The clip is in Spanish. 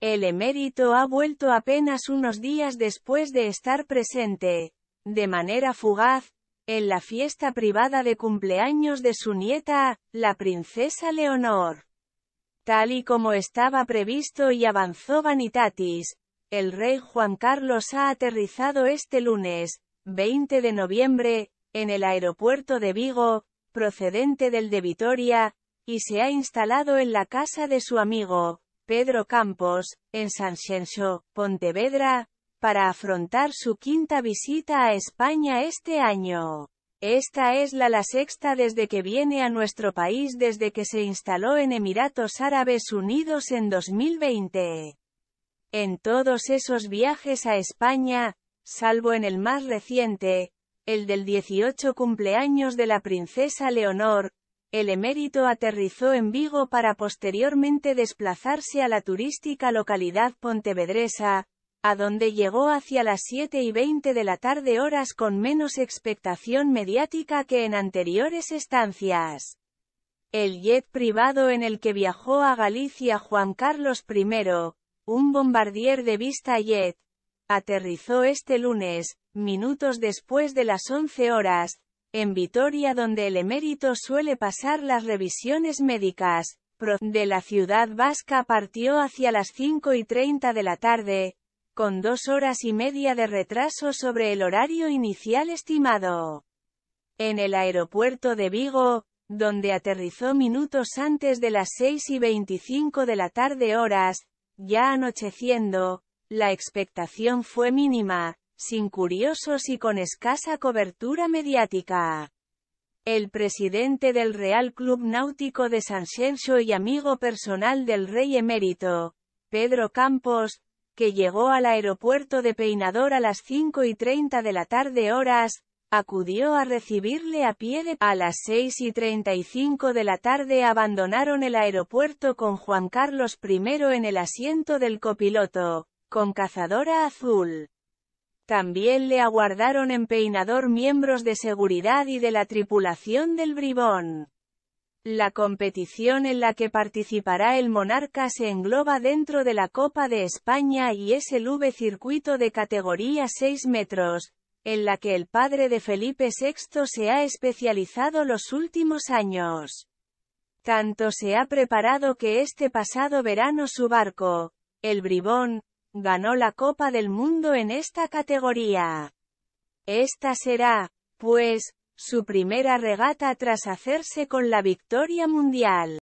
El emérito ha vuelto apenas unos días después de estar presente, de manera fugaz, en la fiesta privada de cumpleaños de su nieta, la princesa Leonor. Tal y como estaba previsto y avanzó Vanitatis, el rey Juan Carlos ha aterrizado este lunes, 20 de noviembre, en el aeropuerto de Vigo, procedente del de Vitoria, y se ha instalado en la casa de su amigo, Pedro Campos, en San Pontevedra, para afrontar su quinta visita a España este año. Esta es la, la sexta desde que viene a nuestro país desde que se instaló en Emiratos Árabes Unidos en 2020. En todos esos viajes a España, salvo en el más reciente, el del 18 cumpleaños de la princesa Leonor, el emérito aterrizó en Vigo para posteriormente desplazarse a la turística localidad pontevedresa, a donde llegó hacia las 7 y 20 de la tarde horas con menos expectación mediática que en anteriores estancias. El jet privado en el que viajó a Galicia Juan Carlos I, un bombardier de vista jet, aterrizó este lunes, minutos después de las 11 horas, en Vitoria donde el emérito suele pasar las revisiones médicas, de la ciudad vasca partió hacia las 5 y 30 de la tarde, con dos horas y media de retraso sobre el horario inicial estimado. En el aeropuerto de Vigo, donde aterrizó minutos antes de las 6 y 25 de la tarde horas, ya anocheciendo, la expectación fue mínima, sin curiosos y con escasa cobertura mediática. El presidente del Real Club Náutico de San y amigo personal del rey emérito, Pedro Campos, que llegó al aeropuerto de Peinador a las 5 y 30 de la tarde horas, acudió a recibirle a pie de... A las 6 y 35 de la tarde abandonaron el aeropuerto con Juan Carlos I en el asiento del copiloto, con Cazadora Azul. También le aguardaron en Peinador miembros de seguridad y de la tripulación del Bribón. La competición en la que participará el Monarca se engloba dentro de la Copa de España y es el V circuito de categoría 6 metros, en la que el padre de Felipe VI se ha especializado los últimos años. Tanto se ha preparado que este pasado verano su barco, el Bribón, ganó la Copa del Mundo en esta categoría. Esta será, pues, su primera regata tras hacerse con la victoria mundial.